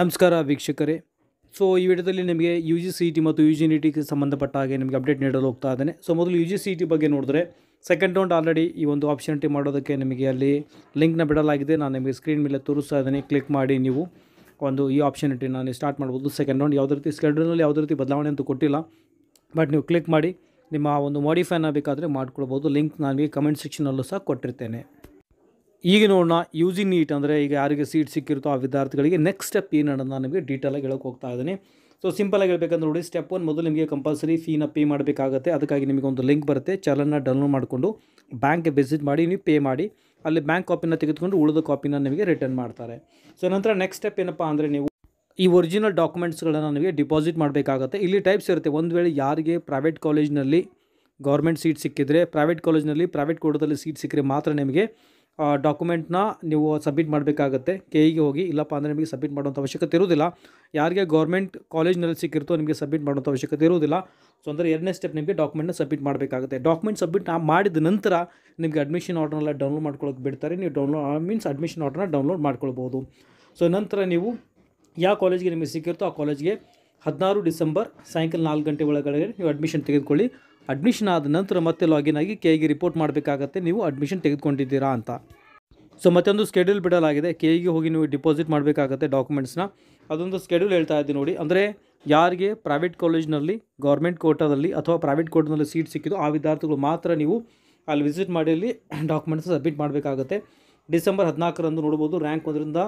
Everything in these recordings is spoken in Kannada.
ನಮಸ್ಕಾರ ವೀಕ್ಷಕರೇ ಸೊ ಈ ವಿಡಿಯೋದಲ್ಲಿ ನಿಮಗೆ ಯು ಜಿ ಸಿ ಟಿ ಮತ್ತು ಯು ಜಿ ನಿ ಟಿಗೆ ಸಂಬಂಧಪಟ್ಟ ಹಾಗೆ ನಿಮಗೆ ಅಪ್ಡೇಟ್ ನೀಡಲು ಹೋಗ್ತಾ ಇದ್ದೇನೆ ಸೊ ಮೊದಲು ಯು ಜಿ ಸಿ ಟಿ ಬಗ್ಗೆ ನೋಡಿದ್ರೆ ಸೆಕೆಂಡ್ ರೌಂಡ್ ಆಲ್ರೆಡಿ ಈ ಒಂದು ಆಪ್ಷನಿಟಿ ಮಾಡೋದಕ್ಕೆ ನಿಮಗೆ ಅಲ್ಲಿ ಲಿಂಕ್ನ ಬಿಡಲಾಗಿದೆ ನಾನು ನಿಮಗೆ ಸ್ಕ್ರೀನ್ ಮೇಲೆ ತೋರಿಸ್ತಾ ಇದ್ದೇನೆ ಕ್ಲಿಕ್ ಮಾಡಿ ನೀವು ಒಂದು ಈ ಆಪ್ಷನಿಟಿ ನಾನು ಸ್ಟಾರ್ಟ್ ಮಾಡ್ಬೋದು ಸೆಕೆಂಡ್ ರೌಂಡ್ ಯಾವುದೇ ರೀತಿ ಸ್ಕೆಡ್ಯೂಲ್ನಲ್ಲಿ ಯಾವುದೇ ರೀತಿ ಬದಲಾವಣೆ ಅಂತೂ ಕೊಟ್ಟಿಲ್ಲ ಬಟ್ ನೀವು ಕ್ಲಿಕ್ ಮಾಡಿ ನಿಮ್ಮ ಒಂದು ಮಾಡಿಫೈನ ಬೇಕಾದರೆ ಮಾಡ್ಕೊಳ್ಬೋದು ಲಿಂಕ್ ನಾನು ಕಮೆಂಟ್ ಸೆಕ್ಷನಲ್ಲೂ ಸಹ ಕೊಟ್ಟಿರ್ತೇನೆ ಈಗ ನೋಡೋಣ ಯು ಜಿ ನೀಟ್ ಅಂದರೆ ಈಗ ಯಾರಿಗೆ ಸೀಟ್ ಸಿಕ್ಕಿರುತ್ತೋ ಆ ವಿದ್ಯಾರ್ಥಿಗಳಿಗೆ ನೆಕ್ಸ್ಟ್ ಸ್ಟೆಪ್ ಏನು ನಾನು ನಿಮಗೆ ಡೀಟೇಲಾಗಿ ಹೇಳೋಕೆ ಹೋಗ್ತಾ ಇದ್ದೀನಿ ಸೊ ಸಿಂಪಲಾಗಿ ಹೇಳಬೇಕಂದ್ರೆ ನೋಡಿ ಸ್ಟೆಪ್ ಒನ್ ಮೊದಲು ನಿಮಗೆ ಕಂಪಲ್ಸರಿ ಫೀನ ಪೇ ಮಾಡಬೇಕಾಗುತ್ತೆ ಅದಕ್ಕಾಗಿ ನಿಮಗೆ ಒಂದು ಲಿಂಕ್ ಬರುತ್ತೆ ಚಲನ್ನ ಡೌನ್ಲೋಡ್ ಮಾಡಿಕೊಂಡು ಬ್ಯಾಂಕ್ಗೆ ವಿಸಿಟ್ ಮಾಡಿ ನೀವು ಪೇ ಮಾಡಿ ಅಲ್ಲಿ ಬ್ಯಾಂಕ್ ಕಾಪಿನ ತೆಗೆದುಕೊಂಡು ಉಳಿದ ಕಾಪಿನ ನಿಮಗೆ ರಿಟರ್ನ್ ಮಾಡ್ತಾರೆ ಸೊ ನಂತರ ನೆಕ್ಸ್ಟ್ ಸ್ಟೆಪ್ ಏನಪ್ಪ ಅಂದರೆ ನೀವು ಈ ಒರಿಜಿನಲ್ ಡಾಕ್ಯುಮೆಂಟ್ಸ್ಗಳನ್ನು ನಿಮಗೆ ಡಿಪಾಸಿಟ್ ಮಾಡಬೇಕಾಗುತ್ತೆ ಇಲ್ಲಿ ಟೈಪ್ಸ್ ಇರುತ್ತೆ ಒಂದು ವೇಳೆ ಯಾರಿಗೆ ಪ್ರೈವೇಟ್ ಕಾಲೇಜ್ನಲ್ಲಿ ಗೌರ್ಮೆಂಟ್ ಸೀಟ್ ಸಿಕ್ಕಿದ್ರೆ ಪ್ರೈವೇಟ್ ಕಾಲೇಜ್ನಲ್ಲಿ ಪ್ರೈವೇಟ್ ಕೋಟದಲ್ಲಿ ಸೀಟ್ ಸಿಕ್ಕರೆ ಮಾತ್ರ ನಿಮಗೆ ಡಾಕ್ಯುಮೆಂಟ್ನ ನೀವು ಸಬ್ಮಿಟ್ ಮಾಡಬೇಕಾಗತ್ತೆ ಕೆ ಇಗೆ ಹೋಗಿ ಇಲ್ಲಪ್ಪ ಅಂದರೆ ನಿಮಗೆ ಸಬ್ಮಿಟ್ ಮಾಡುವಂಥ ಅವಶ್ಯಕತೆ ಇರೋದಿಲ್ಲ ಯಾರಿಗೆ ಗೌರ್ಮೆಂಟ್ ಕಾಲೇಜ್ನಲ್ಲಿ ಸಿಕ್ಕಿರ್ತೋ ನಿಮಗೆ ಸಬ್ಮಿಟ್ ಮಾಡುವಂಥ ಅವಶ್ಯಕತೆ ಇರೋದಿಲ್ಲ ಸೊ ಅಂದರೆ ಎರಡನೇ ಸ್ಟೆಪ್ ನಿಮಗೆ ಡಾಕ್ಯುಮೆಂಟ್ನ ಸಬ್ಮಿಟ್ ಮಾಡಬೇಕಾಗುತ್ತೆ ಡಾಕ್ಯುಮೆಂಟ್ ಸಬ್ಮಿಟ್ ಮಾಡಿದ ನಂತರ ನಿಮಗೆ ಅಡ್ಮಿಷನ್ ಆರ್ಡರ್ನೆಲ್ಲ ಡೌನ್ಲೋಡ್ ಮಾಡ್ಕೊಳ್ಳೋಕೆ ಬಿಡ್ತಾರೆ ನೀವು ಡೌನ್ಲೋಡ್ ಮೀನ್ಸ್ ಅಡ್ಮಿಷನ್ ಆರ್ಡರ್ನ ಡೌನ್ಲೋಡ್ ಮಾಡ್ಕೊಳ್ಬೋದು ಸೊ ನಂತರ ನೀವು ಯಾವ ಕಾಲೇಜ್ಗೆ ನಿಮಗೆ ಸಿಕ್ಕಿರ್ತೋ ಆ ಕಾಲೇಜ್ಗೆ ಹದಿನಾರು ಡಿಸೆಂಬರ್ ಸಾಯಂಕಾಲ ನಾಲ್ಕು ಗಂಟೆ ಒಳಗಡೆ ನೀವು ಅಡ್ಮಿಷನ್ ತೆಗೆದುಕೊಳ್ಳಿ ಅಡ್ಮಿಷನ್ ಆದ ನಂತರ ಮತ್ತೆ ಲಾಗಿನ್ ಆಗಿ ಕೆ ಗೆ ರಿಪೋರ್ಟ್ ಮಾಡಬೇಕಾಗತ್ತೆ ನೀವು ಅಡ್ಮಿಷನ್ ತೆಗೆದುಕೊಂಡಿದ್ದೀರಾ ಅಂತ ಸೊ ಮತ್ತೊಂದು ಸ್ಕೆಡ್ಯೂಲ್ ಬಿಡಲಾಗಿದೆ ಕೆ ಗೆ ಹೋಗಿ ನೀವು ಡಿಪಾಸಿಟ್ ಮಾಡಬೇಕಾಗತ್ತೆ ಡಾಕ್ಯುಮೆಂಟ್ಸ್ನ ಅದೊಂದು ಸ್ಕೆಡ್ಯೂಲ್ ಹೇಳ್ತಾ ಇದ್ದೀನಿ ನೋಡಿ ಅಂದರೆ ಯಾರಿಗೆ ಪ್ರೈವೇಟ್ ಕಾಲೇಜ್ನಲ್ಲಿ ಗೌರ್ಮೆಂಟ್ ಕೋಟಾದಲ್ಲಿ ಅಥವಾ ಪ್ರೈವೇಟ್ ಕೋಟಾದಲ್ಲಿ ಸೀಟ್ ಸಿಕ್ಕಿದೋ ಆ ವಿದ್ಯಾರ್ಥಿಗಳು ಮಾತ್ರ ನೀವು ಅಲ್ಲಿ ವಿಸಿಟ್ ಮಾಡಿ ಅಲ್ಲಿ ಡಾಕ್ಯುಮೆಂಟ್ಸ್ ಸಬ್ಮಿಟ್ ಮಾಡಬೇಕಾಗುತ್ತೆ ಡಿಸೆಂಬರ್ ಹದಿನಾಲ್ಕರಂದು ನೋಡ್ಬೋದು ರ್ಯಾಂಕ್ ಒಂದರಿಂದ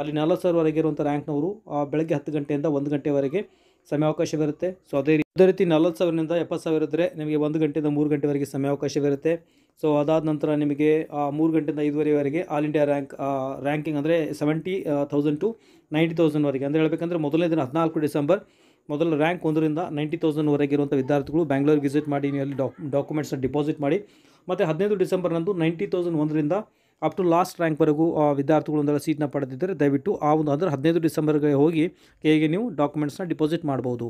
ಅಲ್ಲಿ ನಲವತ್ತು ಸಾವಿರವರೆಗೆ ಇರುವಂಥ ರ್ಯಾಂಕ್ನವರು ಬೆಳಗ್ಗೆ ಹತ್ತು ಗಂಟೆಯಿಂದ ಒಂದು ಗಂಟೆವರೆಗೆ ಸಮಯಾವಕಾಶವಿರುತ್ತೆ ಸೊ ಅದೇ ಅದೇ ರೀತಿ ನಲವತ್ತು ಸಾವಿರದಿಂದ ಎಪ್ಪತ್ತು ಸಾವಿರ ಇದ್ದರೆ ನಿಮಗೆ ಒಂದು ಗಂಟೆಯಿಂದ ಮೂರು ಗಂಟೆವರೆಗೆ ಸಮಯಾವಕಾಶವಿರುತ್ತೆ ಸೊ ಅದಾದ ನಂತರ ನಿಮಗೆ ಮೂರು ಗಂಟೆಯಿಂದ ಐದುವರೆವರೆಗೆ ಆಲ್ ಇಂಡಿಯಾ ರ್ಯಾಂಕ್ ರ್ಯಾಂಕಿಂಗ್ ಅಂದರೆ ಸೆವೆಂಟಿ ತೌಸಂಡ್ ಟು ನೈಂಟಿ ತೌಸಂಡ್ವರೆಗೆ ಅಂದರೆ ಹೇಳಬೇಕಂದ್ರೆ ಮೊದಲನೇ ದಿನ ಹದಿನಾಲ್ಕು ಡಿಸೆಂಬರ್ ಮೊದಲ ರ್ಯಾಂಕ್ ಒಂದರಿಂದ ನೈಂಟಿ ತೌಸಂಡ್ವರೆಗೆ ಇರುವಂಥ ವಿದ್ಯಾರ್ಥಿಗಳು ಬ್ಯಾಂಗ್ಳೂರಿಗೆ ವಿಸಿಟ್ ಮಾಡಿ ನೀವು ಅಲ್ಲಿ ಡಾಕ್ ಡಾಕ್ಯುಮೆಂಟ್ಸ್ನ ಡಿಪಾಸಿಟ್ ಮಾಡಿ ಮತ್ತು ಹದಿನೈದು ಡಿಸೆಂಬರ್ನಂದು ನೈಂಟಿ ತೌಸಂಡ್ ಒಂದರಿಂದ ಅಪ್ ಟು ಲಾಸ್ಟ್ ರ್ಯಾಂಕ್ವರೆಗೂ ವಿದ್ಯಾರ್ಥಿಗಳು ಒಂದೆಲ್ಲ ಸೀಟ್ನ ಪಡೆದಿದ್ದರೆ ದಯವಿಟ್ಟು ಆ ಒಂದು ಅಂದರೆ ಹದಿನೈದು ಡಿಸೆಂಬರ್ಗೆ ಹೋಗಿ ಹೇಗೆ ನೀವು ಡಾಕ್ಯುಮೆಂಟ್ಸ್ನ ಡಿಪಾಸಿಟ್ ಮಾಡ್ಬೋದು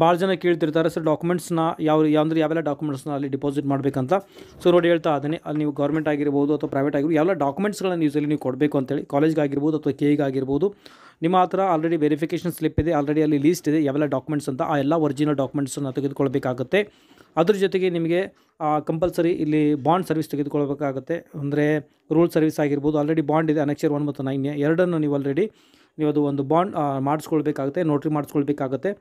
ಭಾಳ ಜನ ಕೇಳ್ತಿರ್ತಾರೆ ಸರ್ ಡಾಕ್ಯುಮೆಂಟ್ಸ್ನ ಯಾವ ಅಂದರೆ ಯಾವೆಲ್ಲ ಡಾಕ್ಯುಮೆಂಟ್ಸ್ನ ಅಲ್ಲಿ ಡಿಪಾಸಿಟ್ ಮಾಡಬೇಕಂತ ಸೊ ನೋಡಿ ಹೇಳ್ತಾ ಇದ್ದೀನಿ ಅಲ್ಲಿ ನೀವು ಗೌರ್ಮೆಂಟ್ ಆಗಿರ್ಬೋದು ಅಥವಾ ಪ್ರೈವೇಟ್ ಆಗಿರ್ಬೋದು ಯಾವೆಲ್ಲ ನೀವು ಯೂಸಲಿ ನೀವು ಕೊಡಬೇಕು ಅಂತೇಳಿ ಕಾಲೇಜ್ಗಾಗಿರ್ಬೋದು ಅಥವಾ ಕೆ ಆಗಿರ್ಬೋದು ನಿಮ್ಮ ಹತ್ರ ಆಲ್ರೆಡಿ ವೆರಿಫಿಕೇಷನ್ ಸ್ಲಿಪ್ ಇದೆ ಆಲ್ರೆಡಿ ಅಲ್ಲಿ ಲೀಸ್ಟ್ ಇದೆ ಯಾವೆಲ್ಲ ಡಾಕ್ಯುಮೆಂಟ್ಸ್ ಅಂತ ಆ ಎಲ್ಲ ಒರಿಜಿನಲ್ ಡಾಕ್ಯುಮೆಂಟ್ಸನ್ನು ತೆಗೆದುಕೊಳ್ಬೇಕಾಗುತ್ತೆ ಅದ್ರ ಜೊತೆಗೆ ನಿಮಗೆ ಕಂಪಲ್ಸರಿ ಇಲ್ಲಿ ಬಾಂಡ್ ಸರ್ವಿಸ್ ತೆಗೆದುಕೊಳ್ಬೇಕಾಗುತ್ತೆ ಅಂದರೆ ರೂಲ್ ಸರ್ವಿಸ್ ಆಗಿರ್ಬೋದು ಆಲ್ರೆಡಿ ಬಾಂಡ್ ಇದೆ ಅನಕ್ಷರ್ ಒನ್ ಮತ್ತು ನೈನ್ ಎರಡನ್ನು ನೀವು ಆಲ್ರೆಡಿ ನೀವು ಅದು ಒಂದು ಬಾಂಡ್ ಮಾಡಿಸ್ಕೊಳ್ಬೇಕಾಗುತ್ತೆ ನೋಟ್ರಿ ಮಾಡಿಸ್ಕೊಳ್ಬೇಕಾಗುತ್ತೆ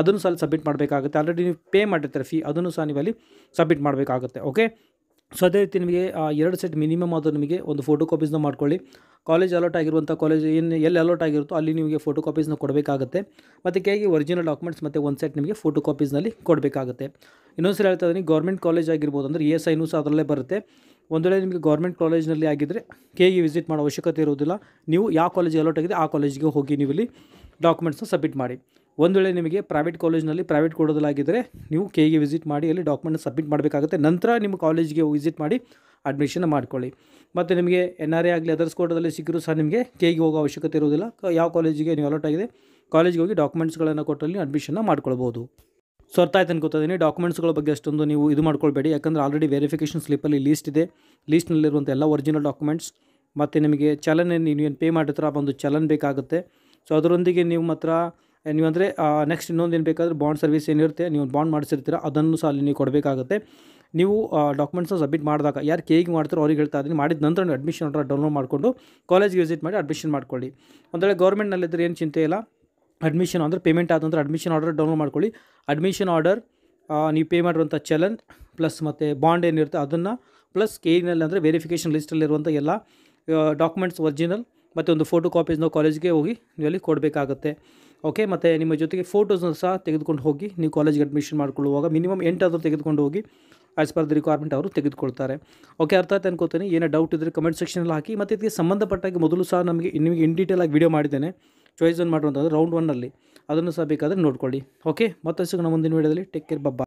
ಅದನ್ನು ಸಹ ಸಬ್ಮಿಟ್ ಮಾಡಬೇಕಾಗುತ್ತೆ ಆಲ್ರೆಡಿ ನೀವು ಪೇ ಮಾಡಿರ್ತಾರೆ ಫೀ ಅದನ್ನು ಸಹ ನೀವು ಅಲ್ಲಿ ಸಬ್ಮಿಟ್ ಮಾಡಬೇಕಾಗುತ್ತೆ ಓಕೆ ಸೊ ಅದೇ ರೀತಿ ನಿಮಗೆ ಎರಡು ಸೆಟ್ ಮಿನಿಮಮ್ ಆದರೂ ನಿಮಗೆ ಒಂದು ಫೋಟೋ ಕಾಪೀಸ್ನ ಮಾಡ್ಕೊಳ್ಳಿ ಕಾಲೇಜ್ ಅಲೋಟ್ ಆಗಿರುವಂಥ ಕಾಲೇಜ್ ಏನು ಎಲ್ಲಿ ಅಲೋಟ್ ಆಗಿರುತ್ತೋ ಅಲ್ಲಿ ನಿಮಗೆ ಫೋಟೋ ಕಾಪೀಸ್ನ ಕೊಡಬೇಕಾಗುತ್ತೆ ಮತ್ತು ಕೈಗೆ ಒರಿಜಿನಲ್ ಡಾಕ್ಯುಮೆಂಟ್ಸ್ ಮತ್ತು ಒಂದು ಸೆಟ್ ನಿಮಗೆ ಫೋಟೋ ಕಾಪೀಸ್ನಲ್ಲಿ ಕೊಡಬೇಕಾಗುತ್ತೆ ಇನ್ನೊಂದು ಸಲ ಹೇಳ್ತಾ ಇದ್ದೀನಿ ಗೌರ್ಮೆಂಟ್ ಕಾಲೇಜ್ ಆಗಿರ್ಬೋದು ಅಂದರೆ ಎ ಎಸ್ ಐನು ಸಹ ಅದರಲ್ಲೇ ಬರುತ್ತೆ ಒಂದು ವೇಳೆ ನಿಮಗೆ ಗೌರ್ಮೆಂಟ್ ಕಾಲೇಜ್ನಲ್ಲಿ ಆಗಿದ್ದರೆ ಕೇಗೆ ವಿಸಿಟ್ ಮಾಡೋ ಅವಶ್ಯಕತೆ ಇರೋದಿಲ್ಲ ನೀವು ಯಾವ ಕಾಲೇಜ್ ಅಲೋಟ್ ಆಗಿದೆ ಆ ಕಾಲೇಜಿಗೆ ಹೋಗಿ ನೀವು ಇಲ್ಲಿ ಡಾಕ್ಯುಮೆಂಟ್ಸ್ನ ಸಬ್ಮಿಟ್ ಮಾಡಿ ಒಂದು ವೇಳೆ ನಿಮಗೆ ಪ್ರೈವೇಟ್ ಕಾಲೇಜ್ನಲ್ಲಿ ಪ್ರೈವೇಟ್ ಕೊಡೋದಾಗಿದ್ದರೆ ನೀವು ಕೆಗೆ ವಿಸಿಟ್ ಮಾಡಿ ಅಲ್ಲಿ ಡಾಕ್ಯುಮೆಂಟ್ ಸಬ್ಮಿಟ್ ಮಾಡಬೇಕಾಗುತ್ತೆ ನಂತರ ನಿಮ್ಮ ಕಾಲೇಜ್ಗೆ ವಿಸಿಟ್ ಮಾಡಿ ಅಡ್ಮಿಷನ್ ಮಾಡಿಕೊಳ್ಳಿ ಮತ್ತು ನಿಮಗೆ ಎನ್ ಆರ್ ಎ ಆಗಲಿ ಅದರ್ಸ್ ಕೋಟದಲ್ಲಿ ಸಿಕ್ಕರೂ ಸಹ ನಿಮಗೆ ಗೆ ಹೋಗೋ ಅವಶ್ಯಕತೆ ಇರೋದಿಲ್ಲ ಯಾವ ಕಾಲೇಜಿಗೆ ನೀವು ಅಲರ್ಟ್ ಆಗಿದೆ ಕಾಲೇಜ್ಗೆ ಹೋಗಿ ಡಾಕ್ಯುಮೆಂಟ್ಸ್ಗಳನ್ನು ಕೊಟ್ಟಲ್ಲಿ ಅಡ್ಮಿಷನ್ನ ಮಾಡ್ಕೊಳ್ಬೋದು ಸೊ ಅರ್ಥ ಆಯ್ತು ಡಾಕ್ಯುಮೆಂಟ್ಸ್ಗಳ ಬಗ್ಗೆ ಅಷ್ಟೊಂದು ನೀವು ಇದು ಮಾಡ್ಕೊಳ್ಬೇಡಿ ಯಾಕಂದರೆ ಆಲ್ರೆಡಿ ವೆರಿಫಿಕೇಷನ್ ಸ್ಲಿಪ್ಪಲ್ಲಿ ಲೀಸ್ಟ್ ಇದೆ ಲೀಸ್ಟ್ನಲ್ಲಿರುವಂಥ ಎಲ್ಲ ಒರಿಜಿನಲ್ ಡಾಕ್ಯುಮೆಂಟ್ಸ್ ಮತ್ತು ನಿಮಗೆ ಚಲನ್ ನೀವು ಏನು ಪೇ ಮಾಡಿರ್ತಾರೋ ಆ ಒಂದು ಚಲನ್ ಬೇಕಾಗುತ್ತೆ ಸೊ ಅದರೊಂದಿಗೆ ನೀವು ಮಾತ್ರ ನೀವು ಅಂದರೆ ನೆಕ್ಸ್ಟ್ ಇನ್ನೊಂದು ಏನು ಬೇಕಾದರೆ ಬಾಂಡ್ ಸರ್ವಿಸ್ ಏನಿರುತ್ತೆ ನೀವು ಬಾಂಡ್ ಮಾಡಿಸಿರ್ತೀರ ಅದನ್ನು ಸಹ ಅಲ್ಲಿ ನೀವು ಕೊಡಬೇಕಾಗುತ್ತೆ ನೀವು ಡಾಕ್ಯುಮೆಂಟ್ಸ್ನ ಸಬ್ಮಿಟ್ ಮಾಡಿದಾಗ ಯಾರು ಕೇಗೆ ಮಾಡ್ತಾರೋ ಅವ್ರಿಗೆ ಹೇಳ್ತಾ ಇದ್ದೀನಿ ಮಾಡಿದ ನಂತರ ನೀವು ಅಡ್ಮಿಷನ್ ಆರ್ಡರ್ ಡೌನ್ಲೋಡ್ ಮಾಡಿಕೊಂಡು ಕಾಲೇಜ್ಗೆ ವಿಸಿಟ್ ಮಾಡಿ ಅಡ್ಮಿಷನ್ ಮಾಡ್ಕೊಳ್ಳಿ ಒಂದು ವೇಳೆ ಗೌರ್ಮೆಂಟ್ನಲ್ಲಿದ್ದರೆ ಏನು ಚಿಂತೆ ಇಲ್ಲ ಅಡ್ಮಿಷನ್ ಅಂದರೆ ಪೇಮೆಂಟ್ ಆದ ಅಡ್ಮಿಷನ್ ಆರ್ಡರ್ ಡೌನ್ಲೋಡ್ ಮಾಡ್ಕೊಳ್ಳಿ ಅಡ್ಮಿಷನ್ ಆರ್ಡರ್ ನೀವು ಪೇ ಮಾಡಿರುವಂಥ ಚಲನ್ ಪ್ಲಸ್ ಮತ್ತು ಬಾಂಡ್ ಏನಿರುತ್ತೆ ಅದನ್ನು ಪ್ಲಸ್ ಕೇನಲ್ಲಿ ಅಂದರೆ ವೆರಿಫಿಕೇಷನ್ ಲಿಸ್ಟಲ್ಲಿರುವಂಥ ಎಲ್ಲ ಡಾಕ್ಯುಮೆಂಟ್ಸ್ ಒರಿಜಿನಲ್ ಮತ್ತು ಒಂದು ಫೋಟೋ ಕಾಪೀಸ್ ಕಾಲೇಜ್ಗೆ ಹೋಗಿ ನೀವು ಅಲ್ಲಿ ಕೊಡಬೇಕಾಗತ್ತೆ ಓಕೆ ಮತ್ತು ನಿಮ್ಮ ಜೊತೆಗೆ ಫೋಟೋಸ್ನ ಸಹ ತೆಗೆದುಕೊಂಡು ಹೋಗಿ ನೀವು ಕಾಲೇಜ್ಗೆ ಅಡ್ಮಿಷನ್ ಮಾಡಿಕೊಳ್ಳುವಾಗ ಮಿನಿಮಮ್ ಎಂಟಾದರೂ ತೆಗೆದುಕೊಂಡು ಹೋಗಿ ಆಸ್ ಪರ್ ದಿ ರಿಕ್ವೈರ್ಮೆಂಟ್ ಅವರು ತೆಗೆದುಕೊಳ್ತಾರೆ ಓಕೆ ಅರ್ಥ ಆಯ್ತು ಅನ್ಕೋತೀನಿ ಏನೇ ಡೌಟ್ ಇದ್ದರೆ ಕಮೆಂಟ್ ಸೆಕ್ಷನಲ್ಲಿ ಹಾಕಿ ಮತ್ತು ಇದಕ್ಕೆ ಸಂಬಂಧಪಟ್ಟಾಗಿ ಮೊದಲು ಸಹ ನಮಗೆ ನಿಮಗೆ ಇನ್ ಡೀಟೇಲ್ ಆಗಿ ವಿಡಿಯೋ ಮಾಡಿದ್ದೇನೆ ಚಾಯ್ಸ್ ಒಂದು ಮಾಡುವಂಥದ್ದು ರೌಂಡ್ ಒನ್ನಲ್ಲಿ ಅದನ್ನು ಸಹ ಬೇಕಾದರೆ ನೋಡ್ಕೊಳ್ಳಿ ಓಕೆ ಮತ್ತಷ್ಟು ನಮ್ಮ ಮುಂದಿನ ವೀಡಿಯೋದಲ್ಲಿ ಟೇಕ್ ಕೇರ್ ಬಬ್ಬಾ